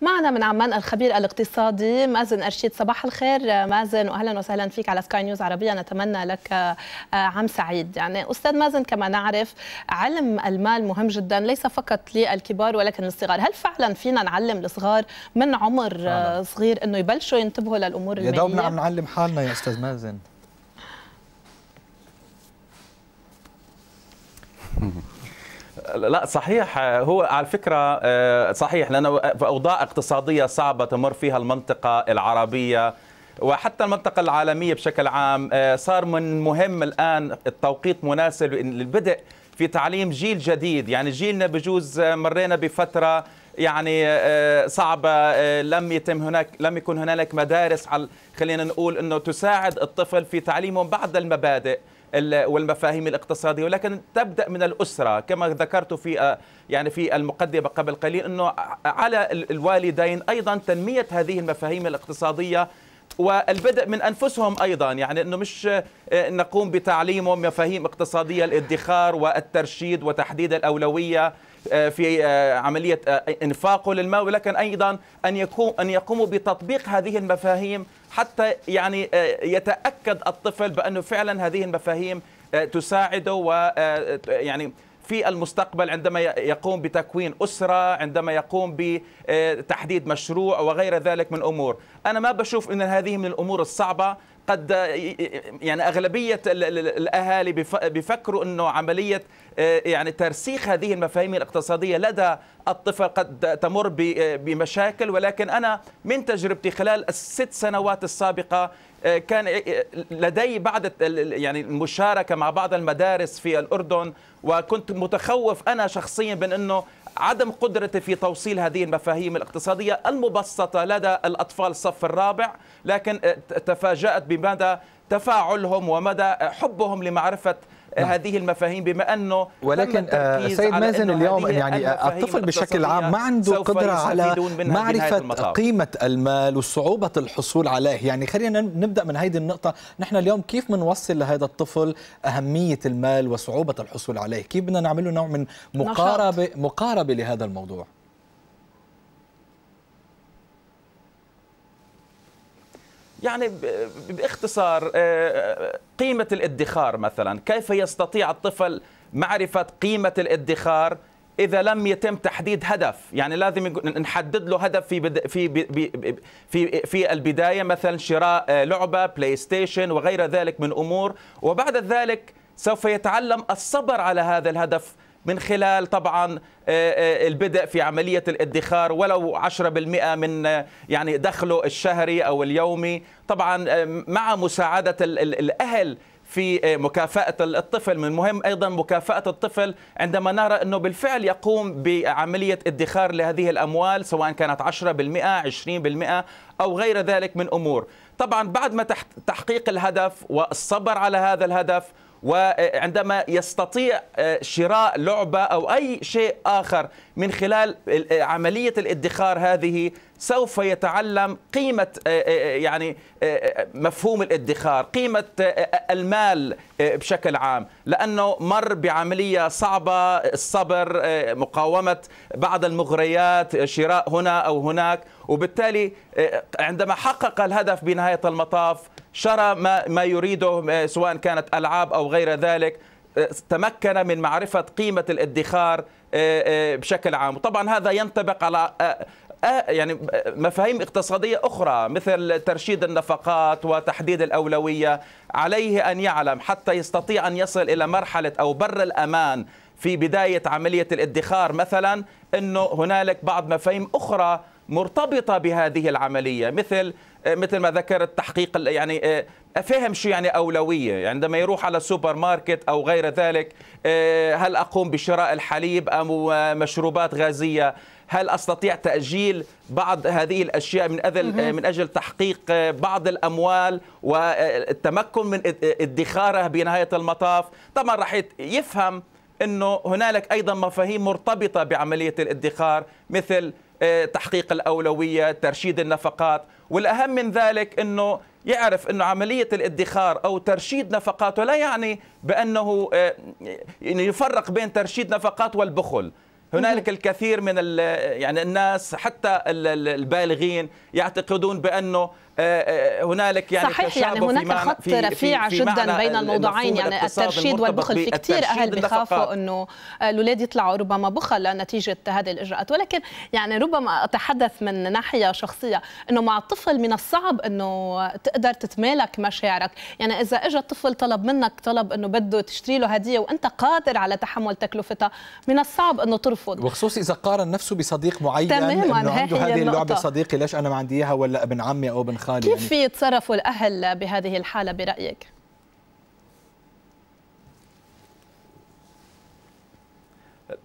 معنا من عمان الخبير الاقتصادي مازن أرشيد صباح الخير مازن وأهلا وسهلا فيك على سكاي نيوز عربية نتمنى لك آه، عام سعيد يعني أستاذ مازن كما نعرف علم المال مهم جدا ليس فقط للكبار ولكن للصغار هل فعلا فينا نعلم الصغار من عمر آه، صغير أنه يبلشوا ينتبهوا للأمور المالية؟ يا دوبنا عم نعلم حالنا يا أستاذ مازن لا صحيح هو على فكرة آه، صحيح لأنه في أوضاع اقتصادية صعبة تمر فيها المنطقة العربية وحتى المنطقة العالمية بشكل عام آه، صار من مهم الآن التوقيت مناسب للبدء في تعليم جيل جديد يعني جيلنا بجوز آه، مرينا بفترة يعني صعبة لم يتم هناك لم يكن هنالك مدارس على خلينا نقول انه تساعد الطفل في تعليمه بعض المبادئ والمفاهيم الاقتصاديه ولكن تبدا من الاسره كما ذكرت في آه، يعني في المقدمه قبل قليل انه على الوالدين ايضا تنميه هذه المفاهيم الاقتصاديه والبدء من انفسهم ايضا يعني انه مش آه، نقوم بتعليمهم مفاهيم اقتصاديه الادخار والترشيد وتحديد الاولويه آه، في آه، عملية آه، إنفاقه للماء ولكن أيضا أن يكون أن يقوموا بتطبيق هذه المفاهيم حتى يعني يتأكد الطفل بأنه فعلا هذه المفاهيم تساعده و يعني في المستقبل عندما يقوم بتكوين أسرة عندما يقوم بتحديد مشروع وغير ذلك من أمور أنا ما بشوف أن هذه من الأمور الصعبة قد يعني اغلبيه الاهالي بيفكروا انه عمليه آه، يعني ترسيخ هذه المفاهيم الاقتصاديه لدى الطفل قد تمر آه، بمشاكل ولكن انا من تجربتي خلال الست سنوات السابقه آه، كان لدي بعض يعني المشاركه مع بعض المدارس في الاردن وكنت متخوف انا شخصيا من انه عدم قدرته في توصيل هذه المفاهيم الاقتصادية المبسطة لدى الأطفال الصف الرابع لكن تفاجأت بمدى تفاعلهم ومدى حبهم لمعرفة نعم. هذه المفاهيم بما انه ولكن آه، سيد مازن اليوم يعني الطفل بشكل عام ما عنده قدره على معرفه قيمه المال وصعوبه الحصول عليه يعني خلينا نبدا من هذه النقطه نحن اليوم كيف بنوصل لهذا الطفل اهميه المال وصعوبه الحصول عليه كيف بدنا نعمل له نوع من مقاربه مقاربه لهذا الموضوع يعني باختصار آه، آه، قيمة الادخار مثلا كيف يستطيع الطفل معرفة قيمة الادخار إذا لم يتم تحديد هدف يعني لازم نحدد له هدف في بد... في ب... في في البداية مثلا شراء آه، لعبة بلاي ستيشن وغير ذلك من أمور وبعد ذلك سوف يتعلم الصبر على هذا الهدف من خلال طبعا آه، آه، البدء في عملية الادخار ولو 10% من آه، يعني دخله الشهري أو اليومي طبعا مع مساعدة الأهل في مكافأة الطفل من مهم أيضا مكافأة الطفل عندما نرى أنه بالفعل يقوم بعملية ادخار لهذه الأموال سواء كانت 10% 20% أو غير ذلك من أمور طبعا بعد ما تحقيق الهدف والصبر على هذا الهدف وعندما يستطيع آه، شراء لعبة أو أي شيء آخر من خلال آه، عملية الادخار هذه سوف يتعلم قيمة آه، يعني مفهوم الادخار قيمة المال بشكل عام لأنه مر بعملية صعبة الصبر مقاومة بعض المغريات شراء هنا أو هناك وبالتالي عندما حقق الهدف بنهاية المطاف شرى ما, ما يريده آه، سواء كانت ألعاب أو غير ذلك آه، تمكن من معرفة قيمة الادخار آه، بشكل عام وطبعا هذا ينطبق على يعني مفاهيم اقتصادية أخرى مثل ترشيد النفقات وتحديد الأولوية عليه أن يعلم حتى يستطيع أن يصل إلى مرحلة أو بر الأمان في بداية عملية الادخار مثلا أنه هنالك بعض مفاهيم أخرى مرتبطة بهذه العملية مثل آه، مثل ما ذكرت تحقيق يعني آه، افهم شو يعني اولويه يعني عندما يروح على السوبر ماركت او غير ذلك آه، هل اقوم بشراء الحليب ام مشروبات غازيه هل استطيع تاجيل بعض هذه الاشياء من اجل من اجل تحقيق بعض الاموال والتمكن من ادخارها بنهايه المطاف طبعا راح يفهم انه هنالك ايضا مفاهيم مرتبطه بعمليه الادخار مثل آه، تحقيق الأولوية ترشيد النفقات والأهم من ذلك أنه يعرف أنه عملية الادخار أو ترشيد نفقاته لا يعني بأنه آه، يعني يفرق بين ترشيد نفقات والبخل هنالك الكثير من يعني الناس حتى البالغين يعتقدون بأنه آه، آه، هنالك يعني صحيح يعني هناك خط في رفيع في في جدا بين الموضوعين يعني الترشيد والبخل في كثير اهل بخافوا انه آه، الاولاد يطلعوا ربما بخل نتيجه هذه الاجراءات ولكن يعني ربما اتحدث من ناحيه شخصيه انه مع الطفل من الصعب انه تقدر تتمالك مشاعرك يعني اذا اجى الطفل طلب منك طلب انه بده تشتري له هديه وانت قادر على تحمل تكلفتها من الصعب انه ترفض وخصوصا اذا قارن نفسه بصديق معين تماما انه عنده هذه اللعبه صديقي ليش انا ما عندي اياها ولا ابن عمي او ابن خالي الادخال كيف يعني. يتصرفوا الاهل بهذه الحاله برايك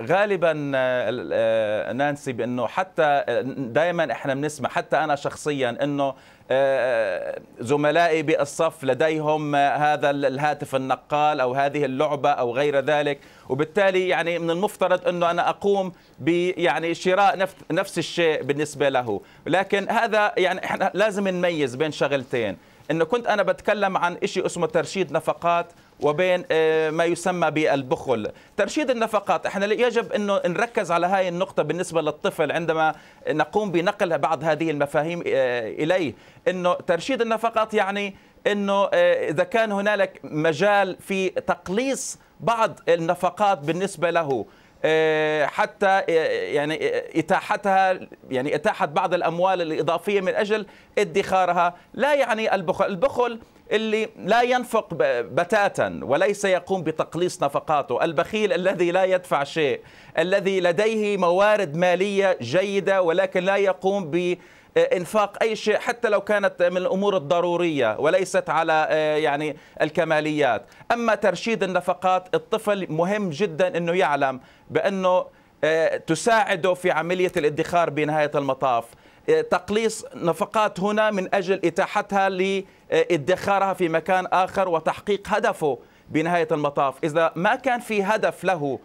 غالبا آه، آه، نانسي بانه حتى آه، دائما احنا بنسمع حتى انا شخصيا انه آه، زملائي بالصف لديهم هذا الهاتف النقال او هذه اللعبه او غير ذلك وبالتالي يعني من المفترض انه انا اقوم يعني شراء نفس الشيء بالنسبه له لكن هذا يعني احنا لازم نميز بين شغلتين انه كنت انا بتكلم عن شيء اسمه ترشيد نفقات وبين آه، ما يسمى بالبخل ترشيد النفقات احنا يجب انه نركز على هاي النقطه بالنسبه للطفل عندما نقوم بنقل بعض هذه المفاهيم آه، اليه انه ترشيد النفقات يعني انه آه، اذا كان هنالك مجال في تقليص بعض النفقات بالنسبه له آه، حتى آه، يعني آه، اتاحتها يعني اتاحت بعض الاموال الاضافيه من اجل ادخارها لا يعني البخل البخل اللي لا ينفق بتاتا وليس يقوم بتقليص نفقاته البخيل الذي لا يدفع شيء الذي لديه موارد ماليه جيده ولكن لا يقوم ب آه، انفاق اي شيء حتى لو كانت من الامور الضروريه وليست على آه، يعني الكماليات اما ترشيد النفقات الطفل مهم جدا انه يعلم بانه آه، تساعده في عمليه الادخار بنهايه المطاف تقليص نفقات هنا من اجل اتاحتها لادخارها في مكان اخر وتحقيق هدفه بنهايه المطاف، اذا ما كان في هدف له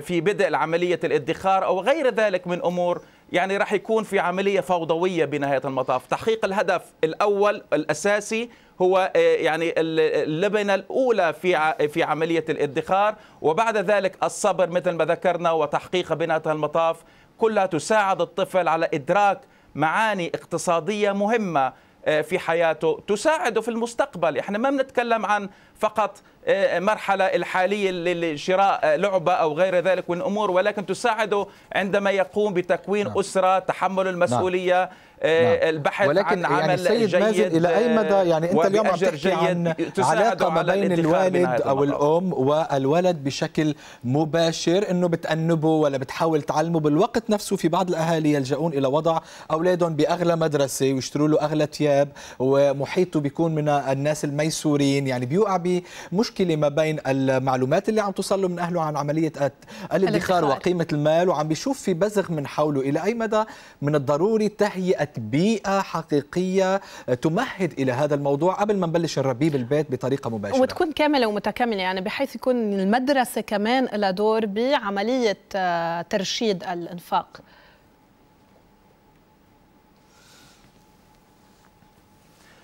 في بدء عمليه الادخار او غير ذلك من امور يعني راح يكون في عملية فوضوية بنهاية المطاف تحقيق الهدف الأول الأساسي هو آه، يعني اللبنة الأولى في في عملية الادخار وبعد ذلك الصبر مثل ما ذكرنا وتحقيق بنهاية المطاف كلها تساعد الطفل على إدراك معاني اقتصادية مهمة آه، في حياته تساعده في المستقبل احنا ما بنتكلم عن فقط آه، مرحلة الحالية لشراء آه، لعبة أو غير ذلك من أمور ولكن تساعده عندما يقوم بتكوين نعم. أسرة تحمل نعم. المسؤولية آه، نعم. البحث ولكن عن يعني عمل يعني جيد مازن الى اي مدى يعني انت اليوم عم تحكي عن علاقه ما بين الوالد او الام والولد بشكل مباشر انه بتانبه ولا بتحاول تعلمه بالوقت نفسه في بعض الاهالي يلجؤون الى وضع اولادهم باغلى مدرسه ويشتروا له اغلى ثياب ومحيطه بيكون من الناس الميسورين يعني بيوقع بمشكله ما بين المعلومات اللي عم توصل له من اهله عن عمليه الادخار وقيمه المال وعم بيشوف في بزغ من حوله الى اي مدى من الضروري تهيئه بيئه حقيقيه تمهد الى هذا الموضوع قبل ما نبلش نربيه بالبيت بطريقه مباشره وتكون كامله ومتكامله يعني بحيث يكون المدرسه كمان لها دور بعمليه آه، ترشيد الانفاق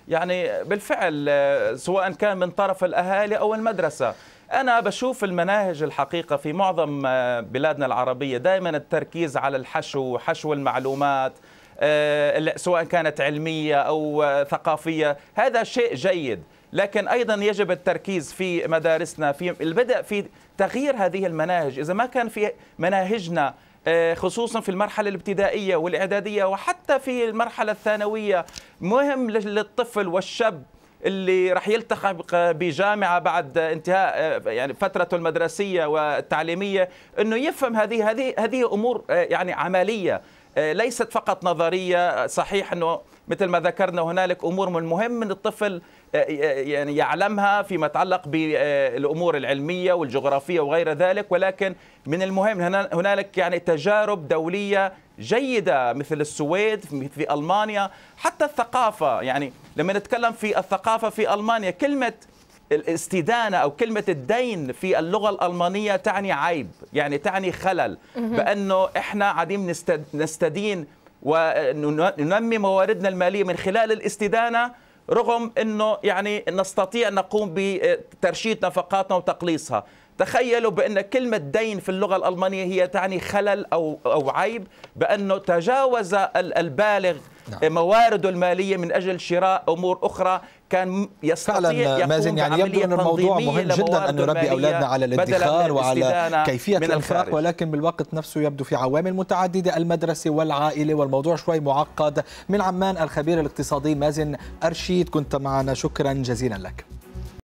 يعني بالفعل آه، سواء كان من طرف الأهالي أو المدرسة أنا بشوف المناهج الحقيقة في معظم آه، بلادنا العربية دائما التركيز على الحشو حشو المعلومات آه، سواء كانت علمية أو ثقافية هذا شيء جيد لكن أيضا يجب التركيز في مدارسنا في البدء في تغيير هذه المناهج إذا ما كان في مناهجنا آه، خصوصا في المرحله الابتدائيه والاعداديه وحتى في المرحله الثانويه مهم للطفل والشاب اللي راح يلتحق بجامعه بعد انتهاء آه، يعني فترته المدرسيه والتعليميه انه يفهم هذه هذه هذه امور آه، يعني عمليه ليست فقط نظريه صحيح انه مثل ما ذكرنا هنالك امور من المهم من الطفل آه، آه، يعني يعلمها فيما يتعلق بالامور العلميه والجغرافيه وغير ذلك ولكن من المهم هنالك يعني تجارب دوليه جيده مثل السويد في المانيا حتى الثقافه يعني لما نتكلم في الثقافه في المانيا كلمه الاستدانة أو كلمة الدين في اللغة الألمانية تعني عيب يعني تعني خلل بأنه إحنا قاعدين نستدين وننمي مواردنا المالية من خلال الاستدانة رغم انه يعني نستطيع ان نقوم بترشيد نفقاتنا وتقليصها تخيلوا بأن كلمة دين في اللغة الألمانية هي تعني خلل أو, أو عيب بأنه تجاوز البالغ نعم. موارده المالية من أجل شراء أمور أخرى كان يستطيع فعلا مازن يعني يبدو ان الموضوع مهم جدا ان نربي اولادنا على الادخار وعلى كيفيه الانفاق ولكن بالوقت نفسه يبدو في عوامل متعدده المدرسه والعائله والموضوع شوي معقد من عمان الخبير الاقتصادي مازن ارشيد كنت معنا شكرا جزيلا لك